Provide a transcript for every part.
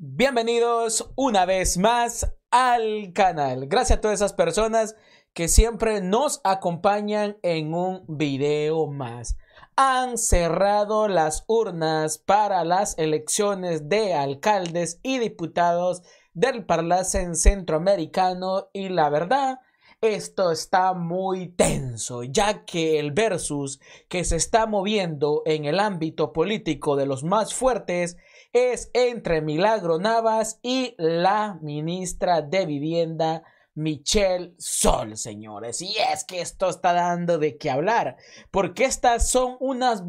Bienvenidos una vez más al canal. Gracias a todas esas personas que siempre nos acompañan en un video más. Han cerrado las urnas para las elecciones de alcaldes y diputados del Parlacen Centroamericano y la verdad, esto está muy tenso, ya que el versus que se está moviendo en el ámbito político de los más fuertes es entre Milagro Navas y la ministra de Vivienda. Michelle Sol, señores. Y es que esto está dando de qué hablar, porque estas son unas,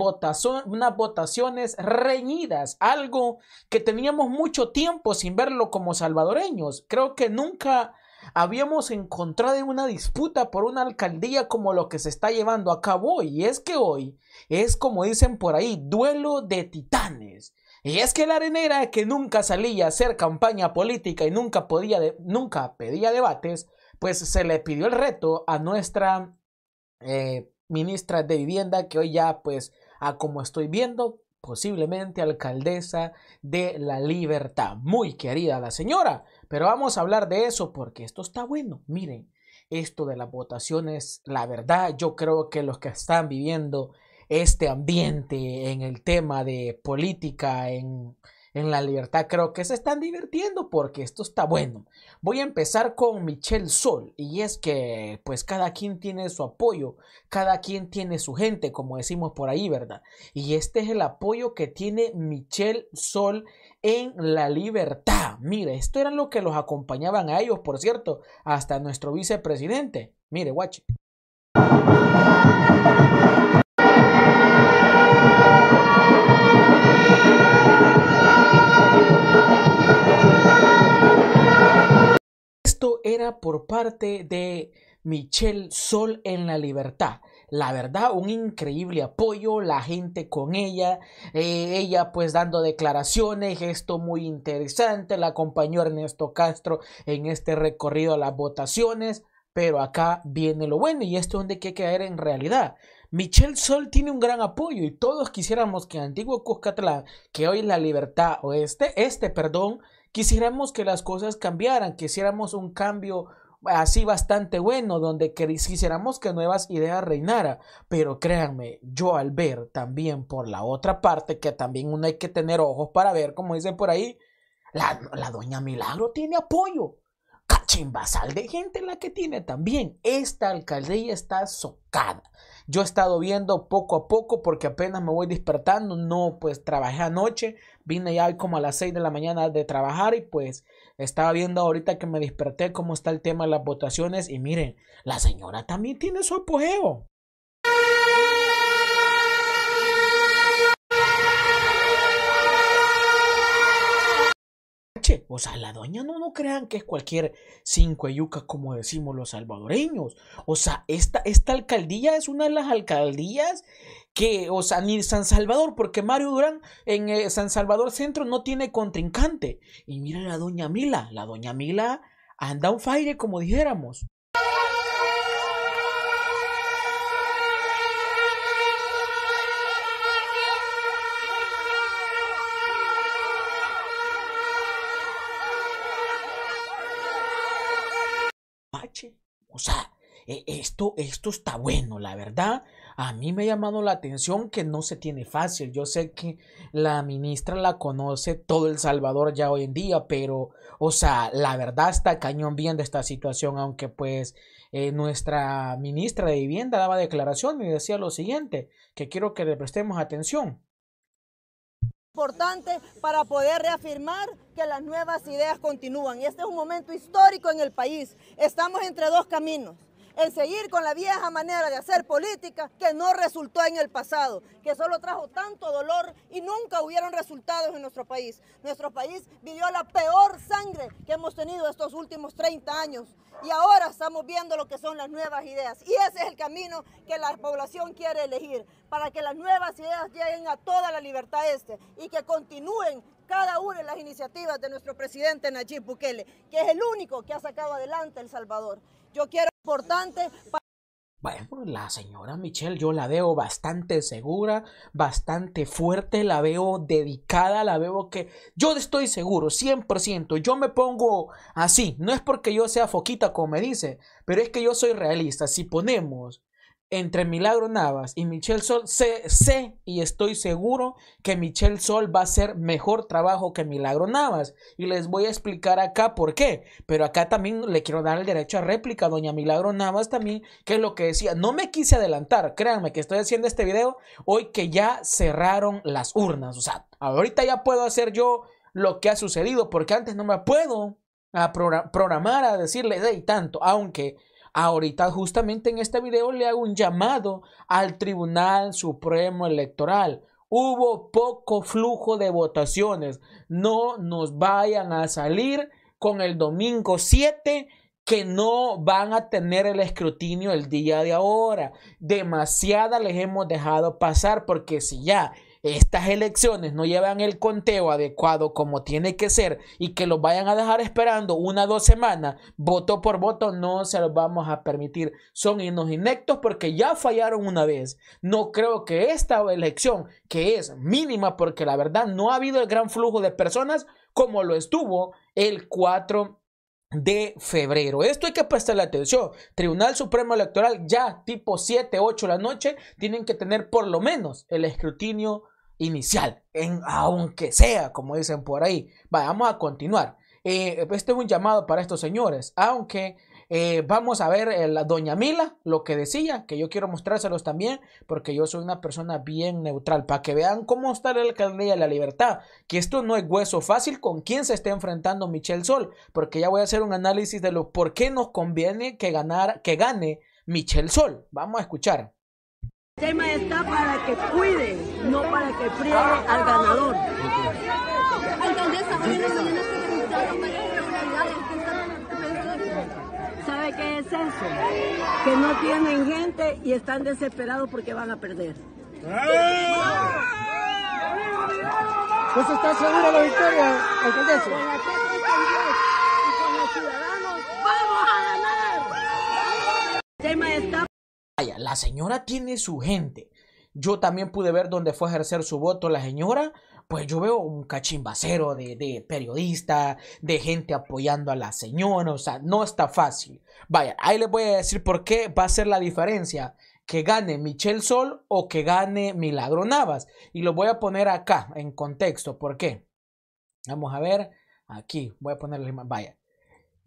unas votaciones reñidas, algo que teníamos mucho tiempo sin verlo como salvadoreños. Creo que nunca habíamos encontrado en una disputa por una alcaldía como lo que se está llevando a cabo hoy. Y es que hoy es, como dicen por ahí, duelo de titanes. Y es que la arenera que nunca salía a hacer campaña política y nunca, podía nunca pedía debates, pues se le pidió el reto a nuestra eh, ministra de vivienda que hoy ya pues a como estoy viendo posiblemente alcaldesa de la libertad. Muy querida la señora, pero vamos a hablar de eso porque esto está bueno. Miren, esto de las votaciones, la verdad, yo creo que los que están viviendo este ambiente, en el tema de política, en, en la libertad, creo que se están divirtiendo porque esto está bueno. Voy a empezar con Michel Sol y es que pues cada quien tiene su apoyo, cada quien tiene su gente, como decimos por ahí, ¿verdad? Y este es el apoyo que tiene Michelle Sol en la libertad. Mire, esto era lo que los acompañaban a ellos, por cierto, hasta nuestro vicepresidente. Mire, guachi Esto era por parte de Michelle Sol en la libertad. La verdad, un increíble apoyo, la gente con ella, eh, ella pues dando declaraciones, gesto muy interesante, la acompañó Ernesto Castro en este recorrido a las votaciones, pero acá viene lo bueno y esto es donde hay que caer en realidad. Michelle Sol tiene un gran apoyo y todos quisiéramos que Antiguo Cuscatlán, que hoy la Libertad Oeste, este, perdón, quisiéramos que las cosas cambiaran, quisiéramos un cambio así bastante bueno, donde quisiéramos que nuevas ideas reinara. Pero créanme, yo al ver también por la otra parte, que también uno hay que tener ojos para ver, como dicen por ahí, la, la doña Milagro tiene apoyo cachimbasal ¡Ah, de gente la que tiene también. Esta alcaldía está socada. Yo he estado viendo poco a poco porque apenas me voy despertando. No, pues trabajé anoche, vine ya como a las 6 de la mañana de trabajar y pues estaba viendo ahorita que me desperté cómo está el tema de las votaciones y miren, la señora también tiene su apogeo. O sea, la doña no, no crean que es cualquier cinco yuca como decimos los salvadoreños. O sea, esta, esta alcaldía es una de las alcaldías que, o sea, ni San Salvador, porque Mario Durán en eh, San Salvador Centro no tiene contrincante. Y mira la doña Mila, la doña Mila anda un fire como dijéramos. O sea, e, esto, esto está bueno, la verdad. A mí me ha llamado la atención que no se tiene fácil. Yo sé que la ministra la conoce todo El Salvador ya hoy en día, pero, o sea, la verdad está cañón viendo esta situación, aunque pues eh, nuestra ministra de Vivienda daba declaración y decía lo siguiente, que quiero que le prestemos atención importante para poder reafirmar que las nuevas ideas continúan. Y este es un momento histórico en el país. Estamos entre dos caminos en seguir con la vieja manera de hacer política que no resultó en el pasado, que solo trajo tanto dolor y nunca hubieron resultados en nuestro país. Nuestro país vivió la peor sangre que hemos tenido estos últimos 30 años y ahora estamos viendo lo que son las nuevas ideas. Y ese es el camino que la población quiere elegir, para que las nuevas ideas lleguen a toda la libertad este y que continúen cada una de las iniciativas de nuestro presidente Nayib Bukele, que es el único que ha sacado adelante El Salvador. Yo quiero importante. Bueno, la señora Michelle yo la veo bastante segura, bastante fuerte, la veo dedicada, la veo que yo estoy seguro, 100%, yo me pongo así, no es porque yo sea foquita como me dice, pero es que yo soy realista, si ponemos entre Milagro Navas y Michelle Sol, sé, y estoy seguro que Michelle Sol va a hacer mejor trabajo que Milagro Navas. Y les voy a explicar acá por qué. Pero acá también le quiero dar el derecho a réplica a doña Milagro Navas también, que es lo que decía. No me quise adelantar, créanme que estoy haciendo este video hoy que ya cerraron las urnas. O sea, ahorita ya puedo hacer yo lo que ha sucedido, porque antes no me puedo programar, a decirles, y tanto, aunque Ahorita justamente en este video le hago un llamado al Tribunal Supremo Electoral. Hubo poco flujo de votaciones. No nos vayan a salir con el domingo 7 que no van a tener el escrutinio el día de ahora. Demasiada les hemos dejado pasar porque si ya estas elecciones no llevan el conteo adecuado como tiene que ser y que los vayan a dejar esperando una o dos semanas, voto por voto, no se lo vamos a permitir. Son unos porque ya fallaron una vez. No creo que esta elección, que es mínima porque la verdad no ha habido el gran flujo de personas como lo estuvo el 4 de febrero. Esto hay que prestarle atención. Tribunal Supremo Electoral ya tipo 7, 8 de la noche tienen que tener por lo menos el escrutinio inicial, en, aunque sea, como dicen por ahí. Vamos a continuar. este eh, es pues un llamado para estos señores, aunque eh, vamos a ver eh, la doña Mila, lo que decía, que yo quiero mostrárselos también, porque yo soy una persona bien neutral, para que vean cómo está la alcaldía de la libertad, que esto no es hueso fácil con quién se está enfrentando Michel Sol, porque ya voy a hacer un análisis de lo por qué nos conviene que, ganar, que gane Michelle Sol. Vamos a escuchar. El tema está para que cuide, no para que friegue al ganador. ¿Sabe qué es eso? Que no tienen gente y están desesperados porque van a perder. ¡Eh! ¿Pues está segura la victoria, alcaldesa? Vaya, la señora tiene su gente. Yo también pude ver dónde fue a ejercer su voto la señora. Pues yo veo un cachimbacero de, periodista, periodistas, de gente apoyando a la señora. O sea, no está fácil. Vaya, ahí les voy a decir por qué va a ser la diferencia que gane Michel Sol o que gane Milagro Navas. Y lo voy a poner acá en contexto. ¿Por qué? Vamos a ver. Aquí voy a ponerle. Vaya.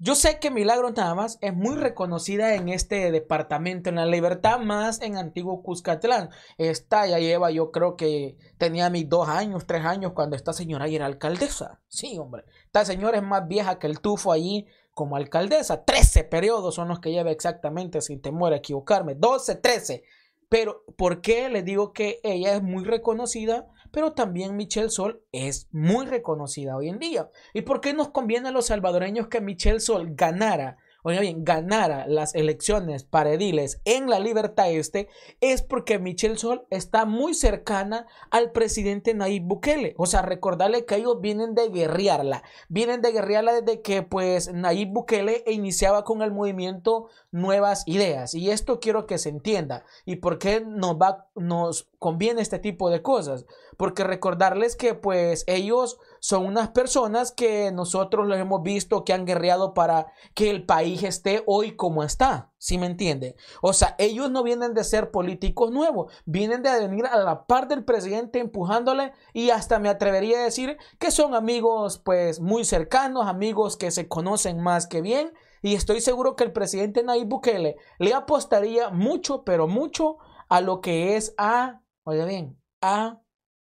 Yo sé que Milagro nada más es muy reconocida en este departamento, en la libertad, más en Antiguo Cuscatlán. Esta ya lleva, yo creo que tenía mis dos años, tres años cuando esta señora era alcaldesa. Sí, hombre. Esta señora es más vieja que el tufo allí como alcaldesa. Trece periodos son los que lleva exactamente, sin temor a equivocarme. Doce, trece. Pero, ¿por qué le digo que ella es muy reconocida? pero también Michelle Sol es muy reconocida hoy en día. ¿Y por qué nos conviene a los salvadoreños que Michelle Sol ganara? Oye bien, ganara las elecciones para ediles en la Libertad Este es porque Michelle Sol está muy cercana al presidente Nayib Bukele. O sea, recordarle que ellos vienen de guerrearla. Vienen de guerrearla desde que pues Nayib Bukele iniciaba con el movimiento Nuevas Ideas. Y esto quiero que se entienda. ¿Y por qué nos va, nos conviene este tipo de cosas, porque recordarles que pues ellos son unas personas que nosotros los hemos visto que han guerreado para que el país esté hoy como está, si me entiende O sea, ellos no vienen de ser políticos nuevos, vienen de venir a la par del presidente empujándole y hasta me atrevería a decir que son amigos pues muy cercanos, amigos que se conocen más que bien y estoy seguro que el presidente Nayib Bukele le apostaría mucho, pero mucho a lo que es a Oye bien, a ah,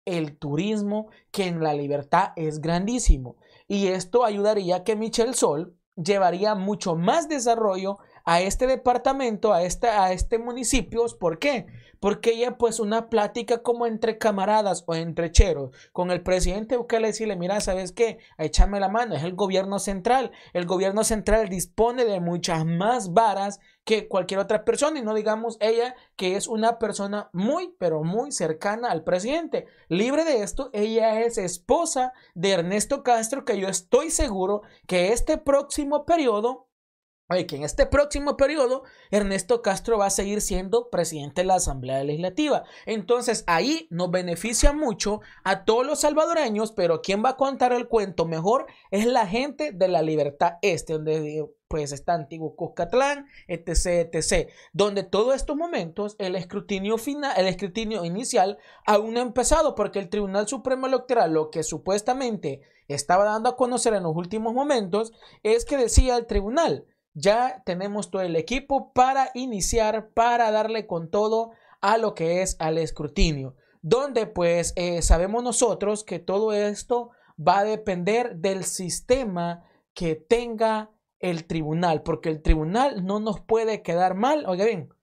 el turismo que en la libertad es grandísimo. Y esto ayudaría a que Michel Sol llevaría mucho más desarrollo a este departamento, a, esta, a este municipio. ¿Por qué? Porque ella pues una plática como entre camaradas o entre cheros con el presidente y decirle, mira, ¿sabes qué? Échame la mano, es el gobierno central. El gobierno central dispone de muchas más varas que cualquier otra persona y no digamos ella que es una persona muy pero muy cercana al presidente. Libre de esto, ella es esposa de Ernesto Castro que yo estoy seguro que este próximo periodo que en este próximo periodo Ernesto Castro va a seguir siendo presidente de la Asamblea Legislativa. Entonces ahí nos beneficia mucho a todos los salvadoreños, pero quien va a contar el cuento mejor es la gente de la Libertad Este, donde pues está antiguo Cuscatlán, etc, etc. Donde todos estos momentos el escrutinio final, el escrutinio inicial aún ha empezado porque el Tribunal Supremo Electoral lo que supuestamente estaba dando a conocer en los últimos momentos es que decía el tribunal ya tenemos todo el equipo para iniciar, para darle con todo a lo que es al escrutinio, donde pues eh, sabemos nosotros que todo esto va a depender del sistema que tenga el tribunal, porque el tribunal no nos puede quedar mal, oiga bien,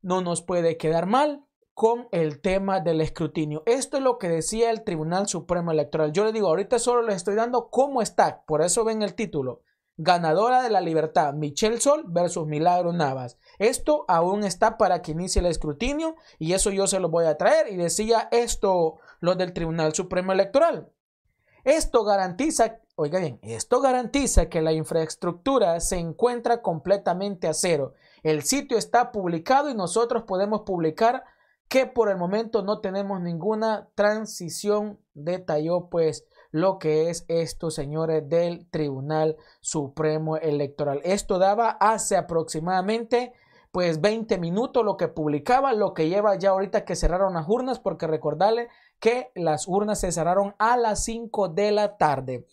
no nos puede quedar mal con el tema del escrutinio. Esto es lo que decía el Tribunal Supremo Electoral. Yo le digo, ahorita solo les estoy dando cómo está, por eso ven el título ganadora de la libertad, Michelle Sol versus Milagro Navas. Esto aún está para que inicie el escrutinio y eso yo se lo voy a traer. Y decía esto lo del Tribunal Supremo Electoral. Esto garantiza, oiga bien, esto garantiza que la infraestructura se encuentra completamente a cero. El sitio está publicado y nosotros podemos publicar que por el momento no tenemos ninguna transición, detalló pues lo que es esto, señores, del Tribunal Supremo Electoral. Esto daba hace aproximadamente pues 20 minutos lo que publicaba, lo que lleva ya ahorita que cerraron las urnas, porque recordarle que las urnas se cerraron a las 5 de la tarde.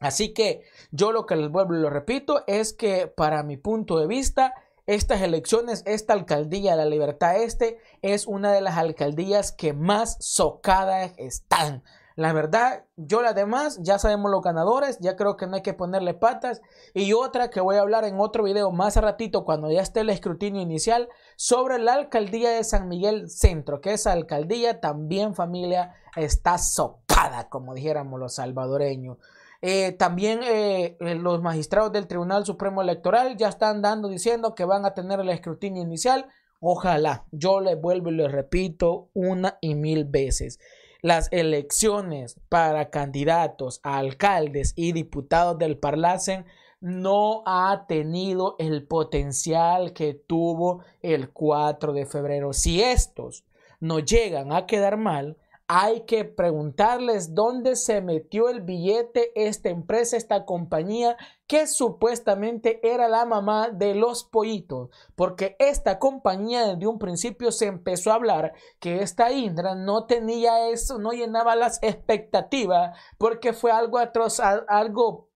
Así que yo lo que les vuelvo y lo repito es que para mi punto de vista, estas elecciones, esta alcaldía de la Libertad Este es una de las alcaldías que más socadas están. La verdad, yo la demás, ya sabemos los ganadores, ya creo que no hay que ponerle patas. Y otra que voy a hablar en otro video más a ratito, cuando ya esté el escrutinio inicial, sobre la alcaldía de San Miguel Centro, que esa alcaldía también familia está sopada, como dijéramos los salvadoreños. Eh, también eh, eh, los magistrados del Tribunal Supremo Electoral ya están dando diciendo que van a tener el escrutinio inicial. Ojalá, yo les vuelvo y les repito una y mil veces las elecciones para candidatos a alcaldes y diputados del Parlacen no ha tenido el potencial que tuvo el 4 de febrero. Si estos no llegan a quedar mal, hay que preguntarles dónde se metió el billete esta empresa, esta compañía que supuestamente era la mamá de los pollitos, porque esta compañía desde un principio se empezó a hablar que esta Indra no tenía eso, no llenaba las expectativas, porque fue algo atroz, algo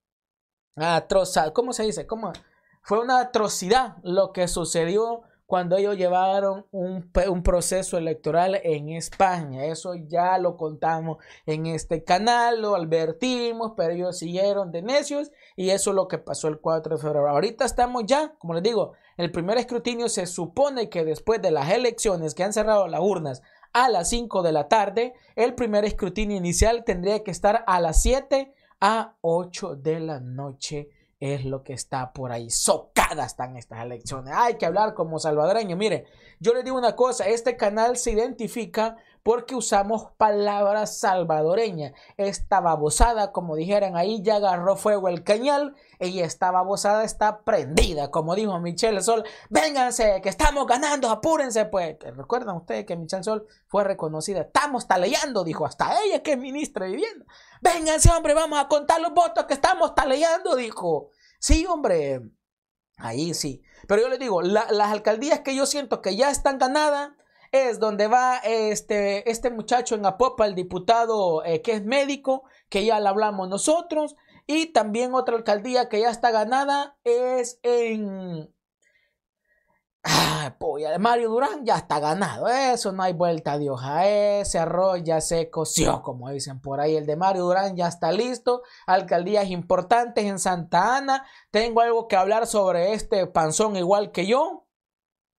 atroz, ¿cómo se dice? ¿Cómo? Fue una atrocidad lo que sucedió cuando ellos llevaron un, proceso electoral en España. Eso ya lo contamos en este canal, lo advertimos, pero ellos siguieron de necios y eso es lo que pasó el 4 de febrero. Ahorita estamos ya, como les digo, el primer escrutinio se supone que después de las elecciones que han cerrado las urnas a las 5 de la tarde, el primer escrutinio inicial tendría que estar a las 7 a 8 de la noche es lo que está por ahí. Socadas están estas elecciones. Hay que hablar como salvadoreño. Mire, yo le digo una cosa, este canal se identifica porque usamos palabras salvadoreñas. Esta babosada, como dijeran ahí, ya agarró fuego el cañal y esta babosada está prendida, como dijo Michelle Sol. Vénganse, que estamos ganando, apúrense, pues. Recuerdan ustedes que Michelle Sol fue reconocida. Estamos taleando, dijo hasta ella que es ministra de vivienda. Vénganse, hombre, vamos a contar los votos que estamos taleando, dijo. Sí, hombre. Ahí sí. Pero yo les digo, las alcaldías que yo siento que ya están ganadas, es donde va este, este muchacho en Apopa, el diputado eh, que es médico, que ya lo hablamos nosotros, y también otra alcaldía que ya está ganada es en... Ah, de Mario Durán ya está ganado, eso no hay vuelta de hoja, ese arroz ya se coció, como dicen por ahí, el de Mario Durán ya está listo, alcaldías importantes en Santa Ana, tengo algo que hablar sobre este panzón igual que yo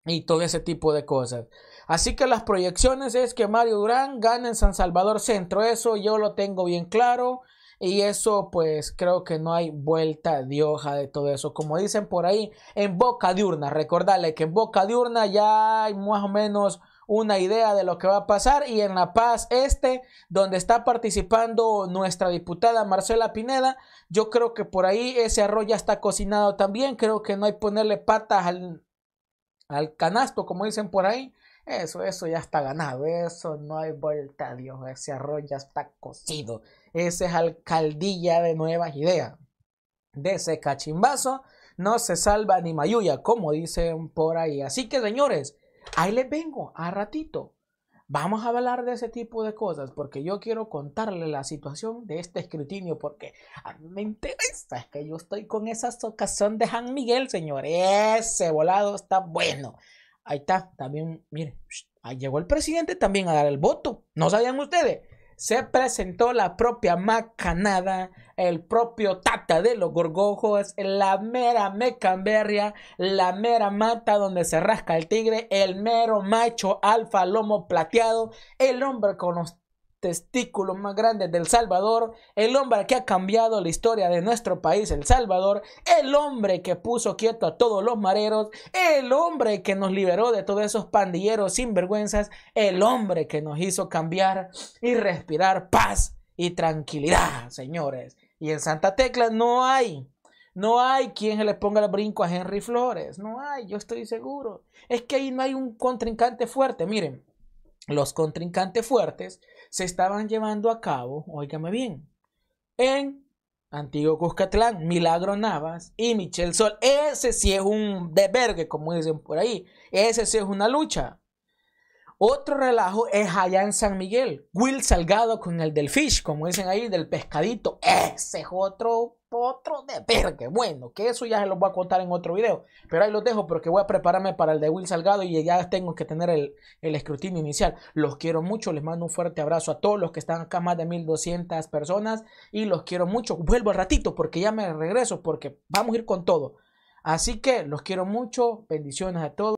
y todo ese tipo de cosas. Así que las proyecciones es que Mario Durán gana en San Salvador Centro. Eso yo lo tengo bien claro. Y eso pues creo que no hay vuelta de hoja de todo eso. Como dicen por ahí, en boca diurna. Recordarle que en boca diurna ya hay más o menos una idea de lo que va a pasar. Y en La Paz Este, donde está participando nuestra diputada Marcela Pineda, yo creo que por ahí ese arroz ya está cocinado también. Creo que no hay ponerle patas al, al canasto, como dicen por ahí. Eso, eso ya está ganado, eso no hay vuelta, Dios, ese arroz ya está cocido, Ese es alcaldía de nuevas ideas. De ese cachimbazo no se salva ni Mayuya, como dicen por ahí. Así que señores, ahí les vengo a ratito. Vamos a hablar de ese tipo de cosas porque yo quiero contarle la situación de este escrutinio porque a mí me interesa, es que yo estoy con esa socazón de San Miguel, señores. Ese volado está bueno. Ahí está, también, mire, ahí llegó el presidente también a dar el voto. ¿No sabían ustedes? Se presentó la propia macanada, el propio tata de los gorgojos, la mera mecamberria, la mera mata donde se rasca el tigre, el mero macho alfa lomo plateado, el hombre con los testículo más grande del Salvador, el hombre que ha cambiado la historia de nuestro país, El Salvador, el hombre que puso quieto a todos los mareros, el hombre que nos liberó de todos esos pandilleros sinvergüenzas, el hombre que nos hizo cambiar y respirar paz y tranquilidad, señores. Y en Santa Tecla no hay no hay quien le ponga el brinco a Henry Flores. No hay, yo estoy seguro. Es que ahí no hay un contrincante fuerte. Miren, los contrincantes fuertes se estaban llevando a cabo, óigame bien, en Antiguo Cuscatlán, Milagro Navas y Michel Sol. Ese sí es un debergue, como dicen por ahí. Ese sí es una lucha. Otro relajo es allá en San Miguel. Will Salgado con el del fish, como dicen ahí, del pescadito. Ese es otro, potro de verga. Bueno, que eso ya se los voy a contar en otro video. Pero ahí los dejo porque voy a prepararme para el de Will Salgado y ya tengo que tener el, el escrutinio inicial. Los quiero mucho, les mando un fuerte abrazo a todos los que están acá, más de 1200 personas. Y los quiero mucho. Vuelvo al ratito porque ya me regreso porque vamos a ir con todo. Así que los quiero mucho. Bendiciones a todos.